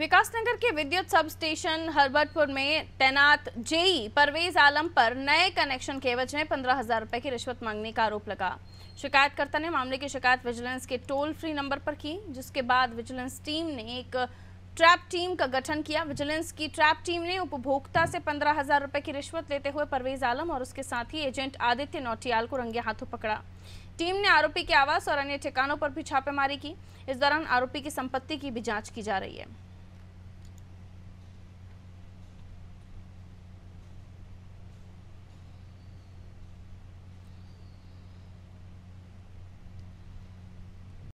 विकासनगर के विद्युत sub station हरबतपुर में तैनात जेई परवेज आलम पर नए कनेक्शन के एवज में पंद्रह हजार रुपए की रिश्वत मांगने का आरोप लगा शिकायतकर्ता ने मामले की शिकायत विजिलेंस के टोल फ्री नंबर पर की जिसके बाद विजिलेंस टीम ने एक ट्रैप टीम का गठन किया विजिलेंस की ट्रैप टीम ने उपभोक्ता से पंद्रह हजार रुपए की रिश्वत लेते हुए परवेज आलम और उसके साथी एजेंट आदित्य नौटियाल को रंगे हाथों पकड़ा टीम ने आरोपी के आवास और अन्य ठिकानों पर भी छापेमारी की इस दौरान आरोपी की संपत्ति की भी जांच की जा रही है